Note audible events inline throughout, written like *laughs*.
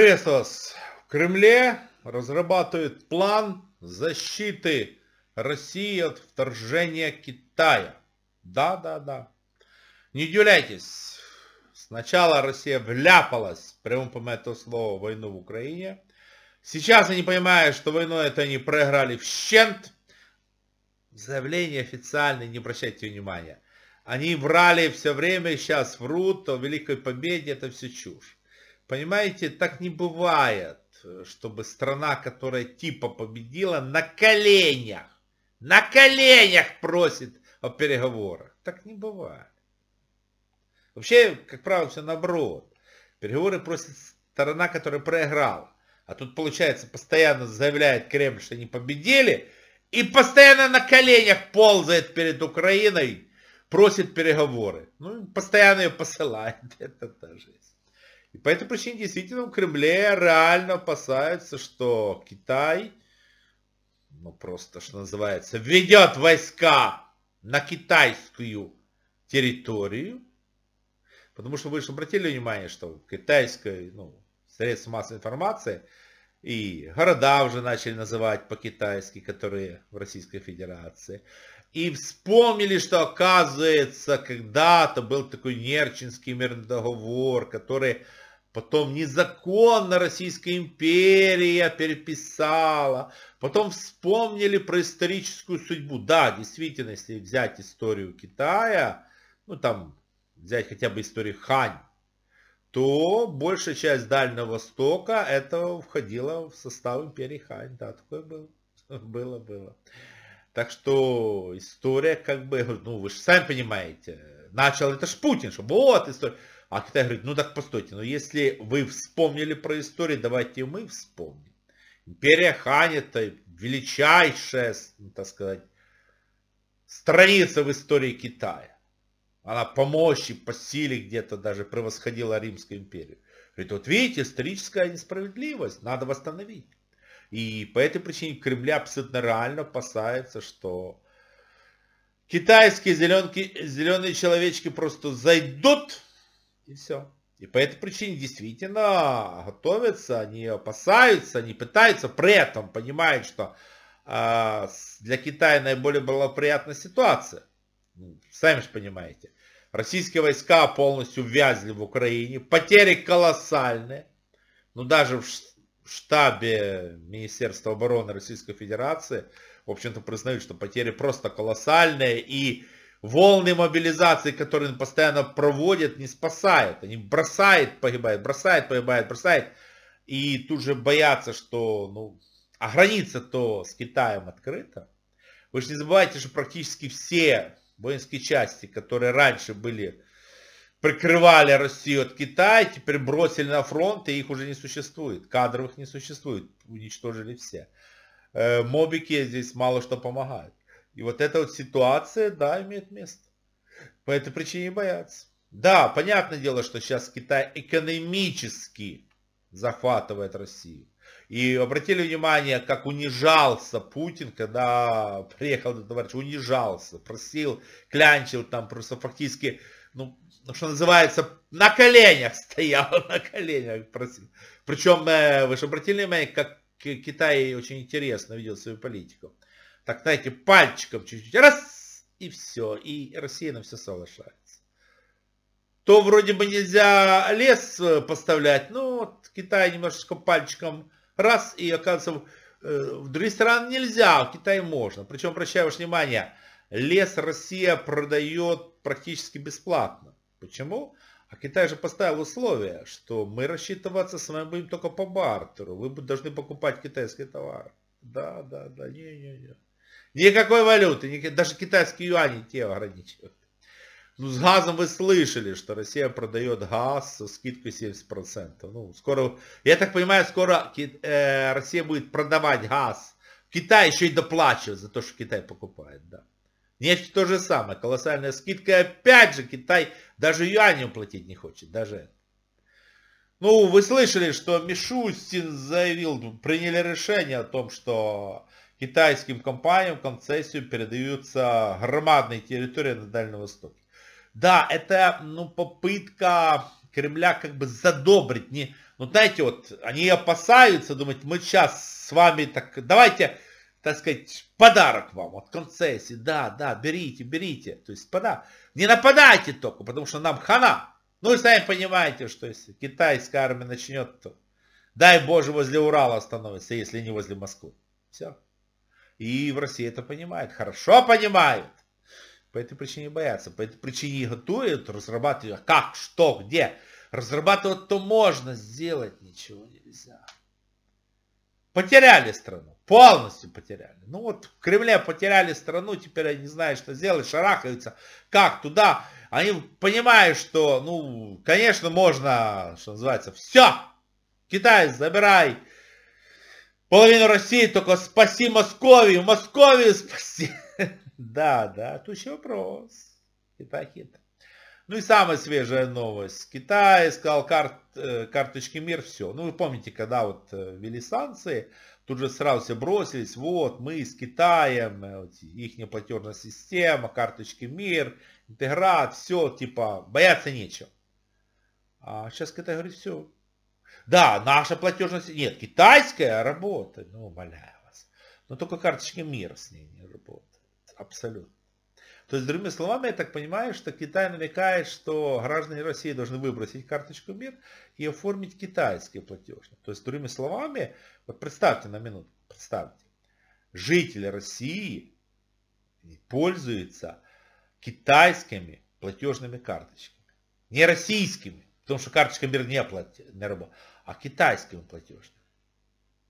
Хресос в Кремле разрабатывает план защиты России от вторжения Китая. Да, да, да. Не удивляйтесь. Сначала Россия вляпалась, в прямом понимании этого слова, войну в Украине. Сейчас они понимают, что войну это они проиграли в щент. Заявление официальное, не обращайте внимания. Они врали все время, сейчас врут о великой победе, это все чушь. Понимаете, так не бывает, чтобы страна, которая типа победила, на коленях, на коленях просит о переговорах. Так не бывает. Вообще, как правило, все наоборот. Переговоры просит сторона, которая проиграла. А тут, получается, постоянно заявляет Кремль, что они победили, и постоянно на коленях ползает перед Украиной, просит переговоры. Ну, постоянно ее посылает. *laughs* Это даже и по этой причине действительно в Кремле реально опасаются, что Китай, ну просто, что называется, ведет войска на китайскую территорию, потому что вы же обратили внимание, что китайское, ну, средства массовой информации и города уже начали называть по-китайски, которые в Российской Федерации и вспомнили, что оказывается, когда-то был такой Нерчинский мирный договор, который потом незаконно Российская империя переписала, потом вспомнили про историческую судьбу. Да, действительно, если взять историю Китая, ну там взять хотя бы историю Хань, то большая часть Дальнего Востока этого входила в состав империи Хань. Да, такое было. *laughs* Было, было. Так что история как бы, ну вы же сами понимаете, начал это ж Путин, что вот история. А Китай говорит, ну так постойте, но ну, если вы вспомнили про историю, давайте мы вспомним. Империя Хань это величайшая, ну, так сказать, страница в истории Китая. Она по мощи, по силе где-то даже превосходила Римскую империю. Говорит, вот видите, историческая несправедливость, надо восстановить. И по этой причине Кремля абсолютно реально опасается, что китайские зеленки, зеленые человечки просто зайдут и все. И по этой причине действительно готовятся, они опасаются, они пытаются, при этом понимают, что э, для Китая наиболее благоприятная ситуация. Ну, сами же понимаете. Российские войска полностью вязли в Украине, потери колоссальные. Но ну, даже в штабе Министерства обороны Российской Федерации, в общем-то, признают, что потери просто колоссальные, и волны мобилизации, которые он постоянно проводит, не спасает. Они бросает, погибает, бросает, погибает, бросает. И тут же боятся, что, ну, а граница-то с Китаем открыта. Вы же не забывайте, что практически все воинские части, которые раньше были прикрывали Россию от Китая, теперь бросили на фронт, и их уже не существует. Кадровых не существует, уничтожили все. Э, мобики здесь мало что помогают. И вот эта вот ситуация, да, имеет место. По этой причине боятся. Да, понятное дело, что сейчас Китай экономически захватывает Россию. И обратили внимание, как унижался Путин, когда приехал этот товарищ, унижался, просил, клянчил там просто фактически ну, ну, что называется, на коленях стоял, *laughs* на коленях просил. Причем, э, вы же обратили внимание, как Китай очень интересно ведет свою политику. Так, знаете, пальчиком чуть-чуть, раз, и все, и Россия на все соглашается. То вроде бы нельзя лес э, поставлять, но вот Китай немножечко пальчиком раз, и оказывается, в э, другие страны нельзя, а в Китае можно. Причем, обращаю ваше внимание, лес Россия продает практически бесплатно. Почему? А Китай же поставил условие, что мы рассчитываться с вами будем только по бартеру. Вы должны покупать китайские товары. Да, да, да, не-не-не. Никакой валюты, даже китайские юани те ограничивают. Ну, с газом вы слышали, что Россия продает газ со скидкой 70%. Ну, скоро, я так понимаю, скоро э, Россия будет продавать газ. Китай еще и доплачивает за то, что Китай покупает, да. Нефть то же самое, колоссальная скидка. И опять же, Китай даже юанем платить не хочет, даже Ну, вы слышали, что Мишустин заявил, приняли решение о том, что китайским компаниям в концессию передаются громадные территории на Дальнем Востоке. Да, это ну, попытка Кремля как бы задобрить. Не, ну, знаете, вот они опасаются, думать, мы сейчас с вами так, давайте так сказать, подарок вам от концессии. Да, да, берите, берите. То есть подарок. Не нападайте только, потому что нам хана. Ну и сами понимаете, что если китайская армия начнет, то дай Боже возле Урала остановится, если не возле Москвы. Все. И в России это понимают, хорошо понимают. По этой причине боятся, по этой причине готовят, разрабатывают, как, что, где. Разрабатывать-то можно, сделать ничего нельзя. Потеряли страну, полностью потеряли. Ну вот в Кремле потеряли страну, теперь они не знают, что сделать, шарахаются, как туда. Они понимают, что, ну, конечно, можно, что называется, все, Китай, забирай половину России, только спаси Московию, Московию спаси. *laughs* Да, да, тут еще вопрос. Китай хитрый. Ну и самая свежая новость. Китай искал карт, э, карточки мир, все. Ну вы помните, когда вот э, ввели санкции, тут же сразу все бросились, вот мы с Китаем, э, вот, их платежная система, карточки мир, интеграт, все, типа, бояться нечего. А сейчас Китай говорит, все. Да, наша платежная система, нет, китайская работает, ну, умоляю вас. Но только карточки Мир с ней не работает, абсолютно. То есть, другими словами, я так понимаю, что Китай намекает, что граждане России должны выбросить карточку МИР и оформить китайские платеж. То есть, другими словами, вот представьте на минуту, представьте, жители России пользуются китайскими платежными карточками. Не российскими, потому что карточка МИР не, платит, не работает, а китайскими платежными.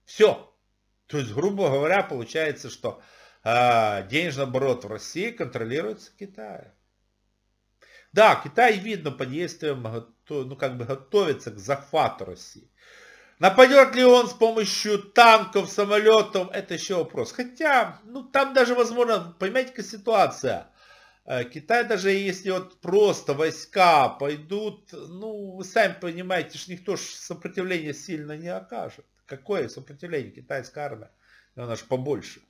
Все. То есть, грубо говоря, получается, что э, денежный оборот в России контролируется Китаем. Да, Китай видно по действиям, ну как бы готовится к захвату России. Нападет ли он с помощью танков, самолетов, это еще вопрос. Хотя, ну там даже возможно, понимаете, какая ситуация. Э, Китай даже если вот просто войска пойдут, ну вы сами понимаете, что никто ж сопротивления сильно не окажет. Какое сопротивление китайская армия? Она же побольше.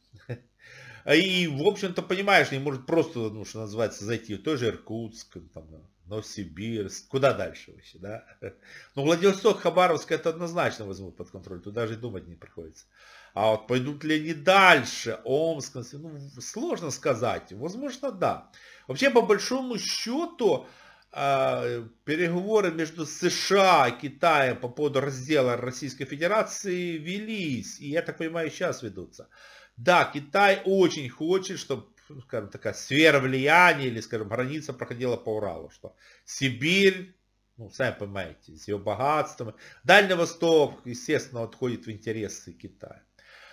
А, и, в общем-то, понимаешь, не может просто, ну, что называется, зайти в той же Иркутск, ну, там, Новосибирск, куда дальше вообще, да? *laughs* Ну, Владивосток, Хабаровск, это однозначно возьмут под контроль, туда даже и думать не приходится. А вот пойдут ли они дальше, Омск, ну, сложно сказать, возможно, да. Вообще, по большому счету, а, переговоры между США и Китаем по поводу раздела Российской Федерации велись, и я так понимаю, сейчас ведутся. Да, Китай очень хочет, чтобы ну, скажем, такая сфера влияния или, скажем, граница проходила по Уралу, что Сибирь, ну, сами понимаете, с ее богатством, Дальний Восток, естественно, отходит в интересы Китая.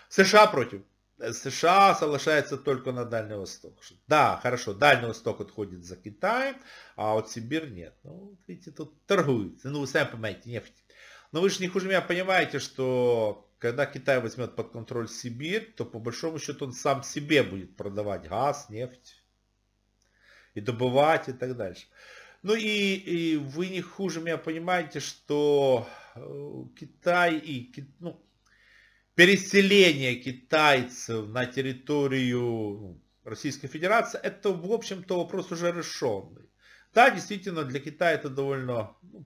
США против Э, США соглашается только на Дальний Восток. Да, хорошо, Дальний Восток отходит за Китаем, а вот Сибирь нет. Ну, видите, тут торгуется. Ну, вы сами понимаете, нефть. Но вы же не хуже меня понимаете, что когда Китай возьмет под контроль Сибирь, то по большому счету он сам себе будет продавать газ, нефть и добывать и так дальше. Ну и, и вы не хуже меня понимаете, что э, Китай и ну, переселение китайцев на территорию ну, Российской Федерации, это, в общем-то, вопрос уже решенный. Да, действительно, для Китая это довольно ну,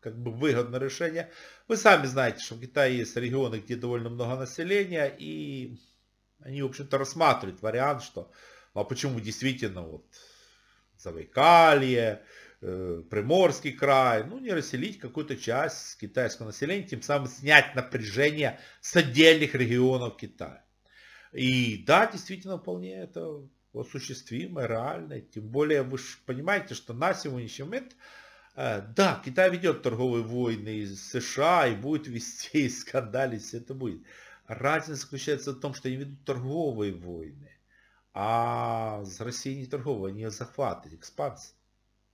как бы выгодное решение. Вы сами знаете, что в Китае есть регионы, где довольно много населения, и они, в общем-то, рассматривают вариант, что, а почему действительно вот Завайкалье, Э, Приморский край, ну не расселить какую-то часть китайского населения, тем самым снять напряжение с отдельных регионов Китая. И да, действительно, вполне это осуществимо, реально. Тем более, вы же понимаете, что на сегодняшний момент, э, да, Китай ведет торговые войны с США и будет вести и скандалить, все это будет. Разница заключается в том, что они ведут торговые войны, а с Россией не торговые, они захваты, экспансии.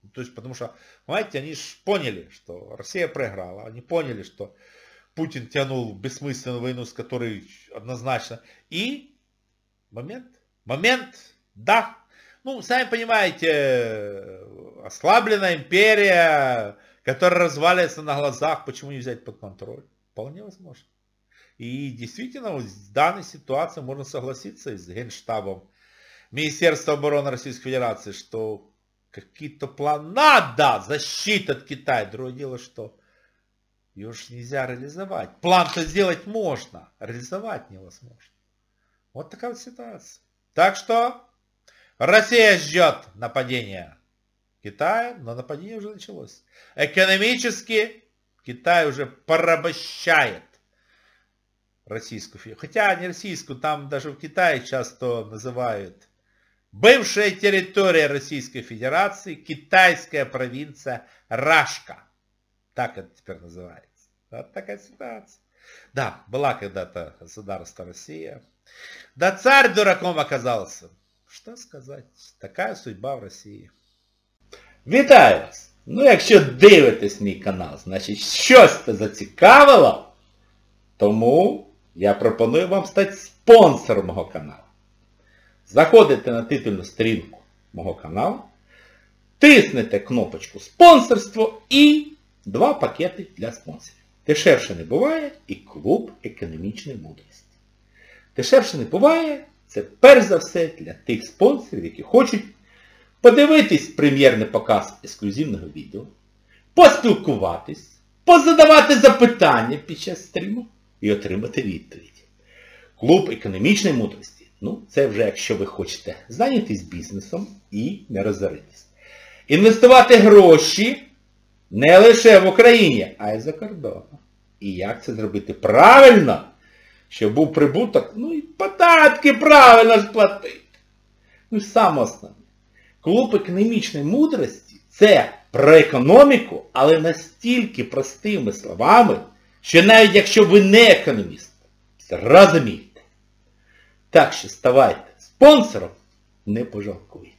Ну, то есть, потому что, понимаете, они же поняли, что Россия проиграла, они поняли, что Путин тянул бессмысленную войну, с которой однозначно. И момент, момент, да. Ну, сами понимаете, ослабленная империя, которая разваливается на глазах, почему не взять под контроль? Вполне возможно. И действительно, в данной ситуации можно согласиться с генштабом Министерства обороны Российской Федерации, что какие-то планы. Надо! Защита от Китая. Другое дело, что ее уж нельзя реализовать. План-то сделать можно, реализовать невозможно. Вот такая вот ситуация. Так что Россия ждет нападения Китая, но нападение уже началось. Экономически Китай уже порабощает российскую фирму. Хотя не российскую, там даже в Китае часто называют Бывшая территория Российской Федерации, китайская провинция Рашка. Так это теперь называется. Вот такая ситуация. Да, была когда-то государство Россия. Да царь дураком оказался. Что сказать? Такая судьба в России. Вітаю вас! Ну, если дивитесь мой канал, значит, что-то зацікавило, тому я пропоную вам стать спонсором моего канала. Заходите на титульну сторінку мого каналу, тиснете кнопочку спонсорство і два пакети для спонсорів. Дешевше не буває і клуб економічної мудрості. Дешевше не буває, це перш за все для тих спонсорів, які хочуть подивитись прем'єрний показ ексклюзивного відео, поспілкуватись, позадавати запитання під час стріму і отримати відповідь. Клуб економічної мудрості. Ну, це вже якщо ви хочете зайнятися бізнесом і не розоритись. Інвестувати гроші не лише в Україні, а й за кордоном. І як це зробити правильно, щоб був прибуток, ну і податки правильно ж платити. Ну і саме основне. Клуб економічної мудрості це про економіку, але настільки простими словами, що навіть якщо ви не економіст, це розумієте. Так що ставайте спонсором, не пожалкуєте.